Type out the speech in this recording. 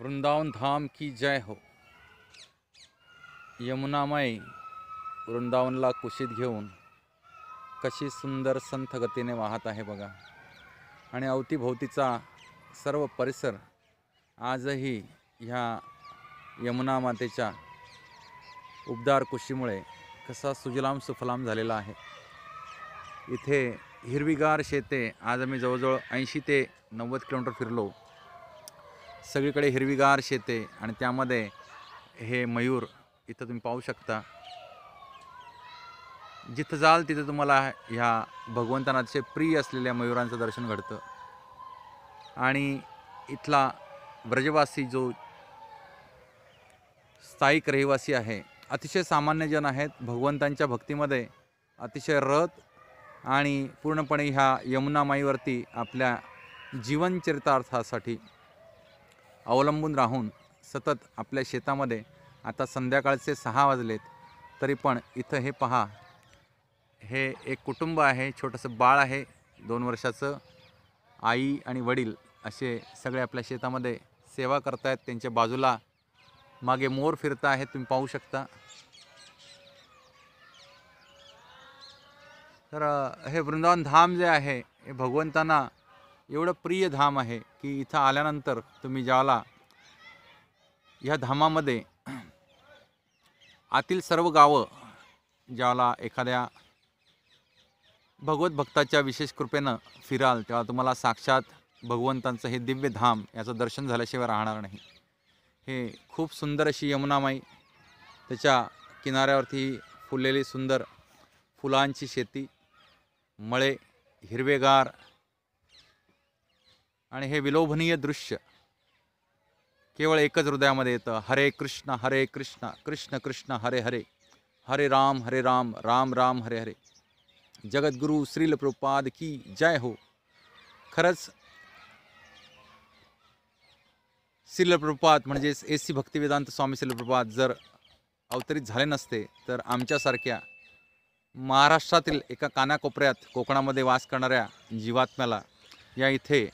वृंदावन धाम की जय हो यमुनामाई वृंदावनला कुशीत घेऊन कशी सुंदर संथ गतीने वाहत आहे बघा आणि अवतीभोवतीचा सर्व परिसर आजही ह्या यमुना मातेच्या उबदार कुशीमुळे कसा सुजलाम सुफलाम झालेला आहे इथे हिरवीगार शेते आज आम्ही जवळजवळ ऐंशी ते नव्वद किलोमीटर फिरलो सगळीकडे हिरवीगार शेते आणि त्यामध्ये हे मयूर इथं तुम्ही पाहू शकता जिथं जाल तिथं तुम्हाला ह्या भगवंतांना प्रिय असलेल्या मयुरांचं दर्शन घडतं आणि इथला ब्रजवासी जो स्थायिक रहिवासी आहे अतिशय सामान्यजन आहेत भगवंतांच्या भक्तीमध्ये अतिशय रथ आणि पूर्णपणे ह्या यमुनामाईवरती आपल्या जीवनचरितार्थासाठी अवलंबून राहून सतत आपल्या शेतामध्ये आता संध्याकाळचे सहा वाजलेत तरी पण इथं हे पहा हे एक कुटुंब आहे छोटंसं बाळ आहे दोन वर्षाचं आई आणि वडील असे सगळे आपल्या शेतामध्ये सेवा करतायत त्यांच्या बाजूला मागे मोर फिरता आहे तुम्ही पाहू शकता तर हे वृंदावन धाम जे आहे हे भगवंतांना एवढं प्रिय धाम आहे की इथं आल्यानंतर तुम्ही ज्याला ह्या धामामध्ये आतील सर्व गावं ज्याला एखाद्या भगवत भक्ताच्या विशेष कृपेनं फिराल तेव्हा तुम्हाला साक्षात भगवंतांचं हे दिव्य धाम याचं दर्शन झाल्याशिवाय राहणार नाही हे खूप सुंदर अशी यमुनामाई त्याच्या किनाऱ्यावरती फुललेली सुंदर फुलांची शेती मळे हिरवेगार आणि हे विलोभनीय दृश्य केवळ एकच हृदयामध्ये येतं हरे कृष्ण हरे कृष्ण कृष्ण कृष्ण हरे हरे हरे राम हरे राम राम राम हरे हरे जगद्गुरु श्रील प्रपाद की जय हो खरंच शिलप्रपात म्हणजेच ए सी भक्तिवेदांत स्वामी शिलप्रपात जर अवतरित झाले नसते तर आमच्यासारख्या महाराष्ट्रातील एका कानाकोपऱ्यात कोकणामध्ये वास करणाऱ्या जीवात्म्याला या इथे